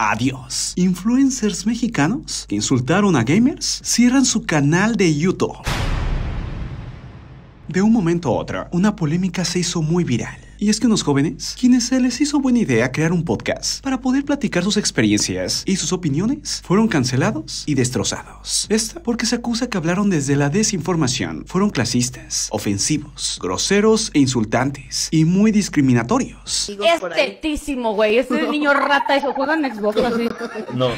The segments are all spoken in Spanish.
Adiós. Influencers mexicanos que insultaron a gamers cierran su canal de YouTube. De un momento a otro, una polémica se hizo muy viral y es que unos jóvenes, quienes se les hizo buena idea crear un podcast para poder platicar sus experiencias y sus opiniones, fueron cancelados y destrozados. Esta porque se acusa que hablaron desde la desinformación, fueron clasistas, ofensivos, groseros e insultantes y muy discriminatorios. Es güey. Ese niño rata eso. en Xbox así. No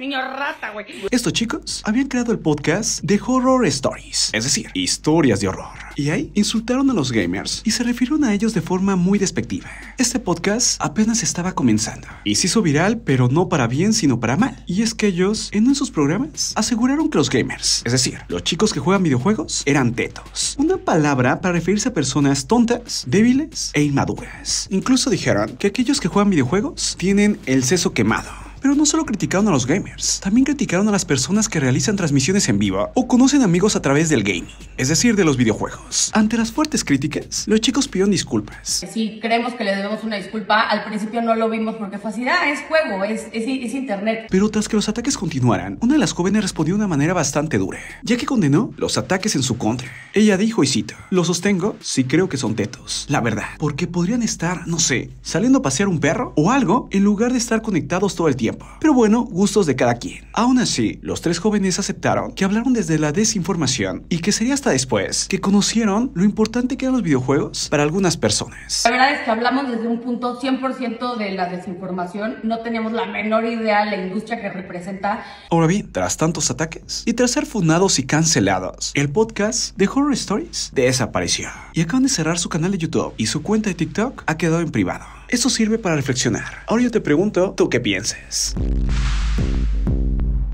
niño rata, güey. Estos chicos habían creado el podcast de Horror Stories, es decir, historias de horror. Y ahí insultaron a los gamers y se refirieron a ellos de forma muy despectiva. Este podcast apenas estaba comenzando y se hizo viral, pero no para bien, sino para mal. Y es que ellos, en uno sus programas, aseguraron que los gamers, es decir, los chicos que juegan videojuegos, eran tetos. Una palabra para referirse a personas tontas, débiles e inmaduras. Incluso dijeron que aquellos que juegan videojuegos tienen el seso quemado. Pero no solo criticaron a los gamers, también criticaron a las personas que realizan transmisiones en vivo o conocen amigos a través del gaming, es decir, de los videojuegos. Ante las fuertes críticas, los chicos pidieron disculpas. Si creemos que le debemos una disculpa. Al principio no lo vimos porque fue así, ah, es juego, es, es, internet. Pero tras que los ataques continuaran, una de las jóvenes respondió de una manera bastante dura, ya que condenó los ataques en su contra. Ella dijo, y cito, lo sostengo si creo que son tetos, la verdad, porque podrían estar, no sé, saliendo a pasear un perro o algo en lugar de estar conectados todo el tiempo. Pero bueno, gustos de cada quien. Aún así, los tres jóvenes aceptaron que hablaron desde la desinformación y que sería hasta después que conocieron lo importante que eran los videojuegos para algunas personas. La verdad es que hablamos desde un punto 100% de la desinformación. No teníamos la menor idea de la industria que representa. Ahora bien, tras tantos ataques y tras ser fundados y cancelados, el podcast de Horror Stories desapareció. Y acaban de cerrar su canal de YouTube y su cuenta de TikTok ha quedado en privado. Eso sirve para reflexionar. Ahora yo te pregunto, ¿tú qué pienses?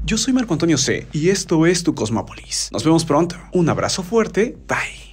Yo soy Marco Antonio C. y esto es Tu Cosmópolis. Nos vemos pronto. Un abrazo fuerte. Bye.